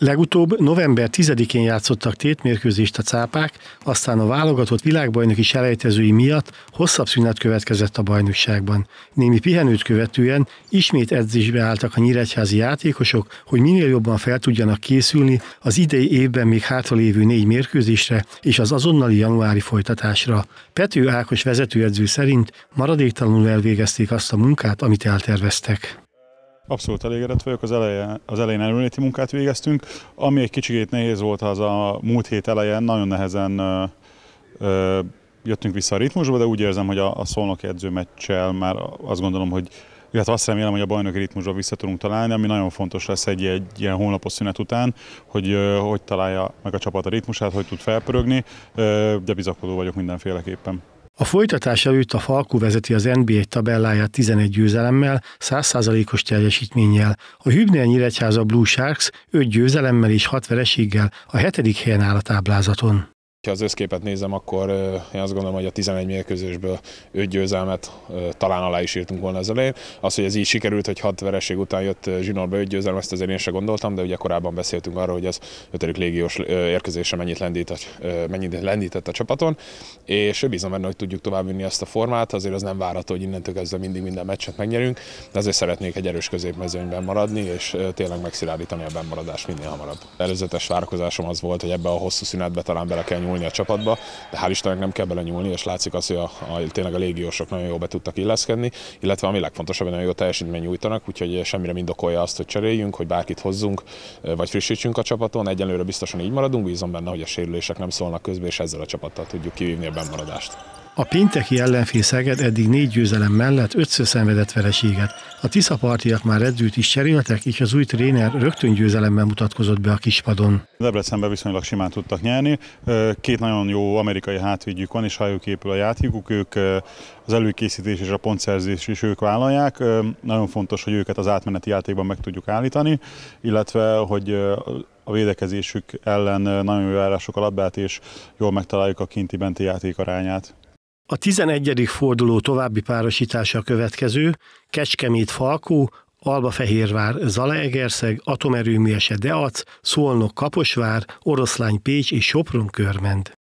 Legutóbb november 10-én játszottak tétmérkőzést a cápák, aztán a válogatott világbajnoki selejtezői miatt hosszabb szünet következett a bajnokságban. Némi pihenőt követően ismét edzésbe álltak a nyíregyházi játékosok, hogy minél jobban fel tudjanak készülni az idei évben még hátralévő négy mérkőzésre és az azonnali januári folytatásra. Pető Ákos vezetőedző szerint maradéktalanul elvégezték azt a munkát, amit elterveztek. Abszolút elégedett vagyok, az elején, az elején előléti munkát végeztünk, ami egy kicsit nehéz volt az a múlt hét elején, nagyon nehezen ö, ö, jöttünk vissza a ritmusba, de úgy érzem, hogy a, a szolnoki meccsel már azt gondolom, hogy illetve azt remélem, hogy a bajnoki ritmusba vissza tudunk találni, ami nagyon fontos lesz egy, egy ilyen hónapos szünet után, hogy ö, hogy találja meg a csapat a ritmusát, hogy tud felpörögni, ö, de bizakodó vagyok mindenféleképpen. A folytatás előtt a Falkó vezeti az NBA tabelláját 11 győzelemmel, 100%-os teljesítménnyel. A Hübner Nyíregyháza Blue Sharks 5 győzelemmel és 6 vereséggel a hetedik helyen áll a táblázaton hogyha az összképet nézem, akkor én azt gondolom, hogy a 11 mérkőzésből 5 győzelmet talán alá is írtunk volna az elején. Az, hogy ez így sikerült, hogy 6 vereség után jött zsinórba 5 győzelem, ezt azért én sem gondoltam, de ugye korábban beszéltünk arról, hogy az 5. légiós érkezése mennyit lendített, mennyit lendített a csapaton, és bízom benne, hogy tudjuk továbbvinni ezt a formát, azért az nem várható, hogy innentől kezdve mindig minden meccset megnyerünk, de azért szeretnék egy erős középmezőnyben maradni, és tényleg megszilárdítani a bennmaradást minél hamarabb. Előzetes várakozásom az volt, hogy ebbe a hosszú szünetbe talán bele kell nyúlni nyúlni a csapatba, de hál' Istennek nem kell nyúlni, és látszik az, hogy a, a, tényleg a légiósok nagyon jól be tudtak illeszkedni, illetve ami legfontosabb, hogy nagyon jó teljesítmény nyújtanak, úgyhogy semmire mindokolja azt, hogy cseréljünk, hogy bárkit hozzunk, vagy frissítsünk a csapaton. Egyelőre biztosan így maradunk, bízom benne, hogy a sérülések nem szólnak közbe, és ezzel a csapattal tudjuk kivívni a bennmaradást. A pénteki ellenfél Szeged eddig négy győzelem mellett ötször szenvedett vereséget. A Tiszapartiak már edzőt is cseréltek, és az új tréner rögtön győzelemmel mutatkozott be a kispadon. Debrecenben viszonylag simán tudtak nyerni. Két nagyon jó amerikai hátvédjük van, és ők épül a játékuk. Ők az előkészítés és a pontszerzés is ők vállalják. Nagyon fontos, hogy őket az átmeneti játékban meg tudjuk állítani, illetve hogy a védekezésük ellen nagyon jó állások alatt és jól megtaláljuk a kinti-benti játék arányát. A 11. forduló további párosítása a következő, Kecskemét Falkó, Albafehérvár, Zalaegerszeg, Atomerőműese Deac, Szolnok Kaposvár, Oroszlány Pécs és Sopron Körmend.